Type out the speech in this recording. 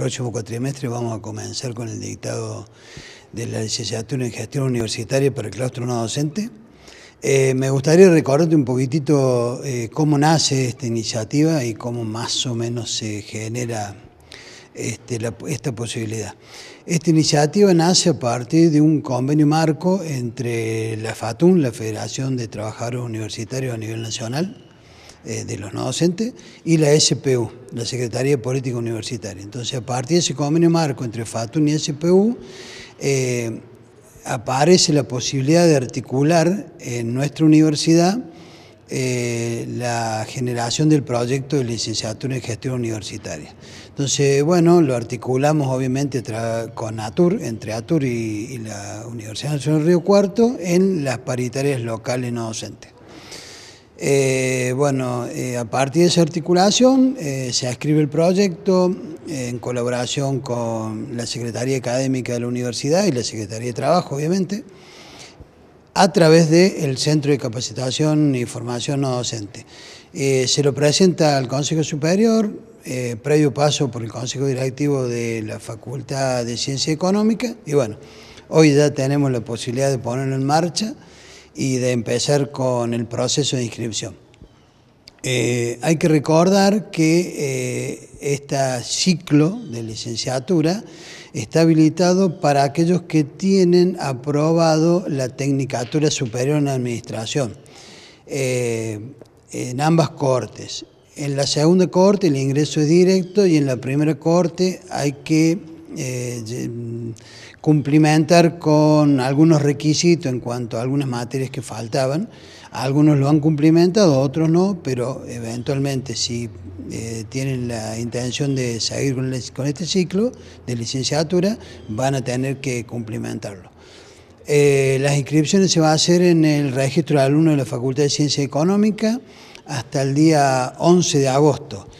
próximo cuatrimestre vamos a comenzar con el dictado de la licenciatura en gestión universitaria para el claustro no docente. Eh, me gustaría recordarte un poquitito eh, cómo nace esta iniciativa y cómo más o menos se genera este, esta posibilidad. Esta iniciativa nace a partir de un convenio marco entre la FATUN, la Federación de Trabajadores Universitarios a nivel nacional, eh, de los no docentes, y la SPU, la Secretaría de Política Universitaria. Entonces, a partir de ese convenio marco entre FATUN y SPU, eh, aparece la posibilidad de articular en nuestra universidad eh, la generación del proyecto de licenciatura en gestión universitaria. Entonces, bueno, lo articulamos obviamente con ATUR, entre ATUR y, la Universidad Nacional Río Cuarto, en las paritarias locales no docentes. Eh, bueno, eh, a partir de esa articulación eh, se escribe el proyecto en colaboración con la Secretaría Académica de la Universidad y la Secretaría de Trabajo, obviamente, a través del Centro de Capacitación y e Formación No Docente. se lo presenta al Consejo Superior, previo paso por el Consejo Directivo de la Facultad de Ciencia Económica, y bueno, hoy ya tenemos la posibilidad de ponerlo en marcha y de empezar con el proceso de inscripción. Eh, hay que recordar que eh, este ciclo de licenciatura está habilitado para aquellos que tienen aprobado la Tecnicatura Superior en Administración, eh, en ambas cortes. En la segunda corte el ingreso es directo y en la primera corte hay que eh, mm, cumplimentar con algunos requisitos en cuanto a algunas materias que faltaban. Algunos lo han cumplimentado, otros no, pero eventualmente si eh, tienen la intención de seguir con, este ciclo de licenciatura, van a tener que cumplimentarlo. Eh, las inscripciones se van a hacer en el registro de alumnos de la Facultad de Ciencias Económica hasta el día 11 de agosto.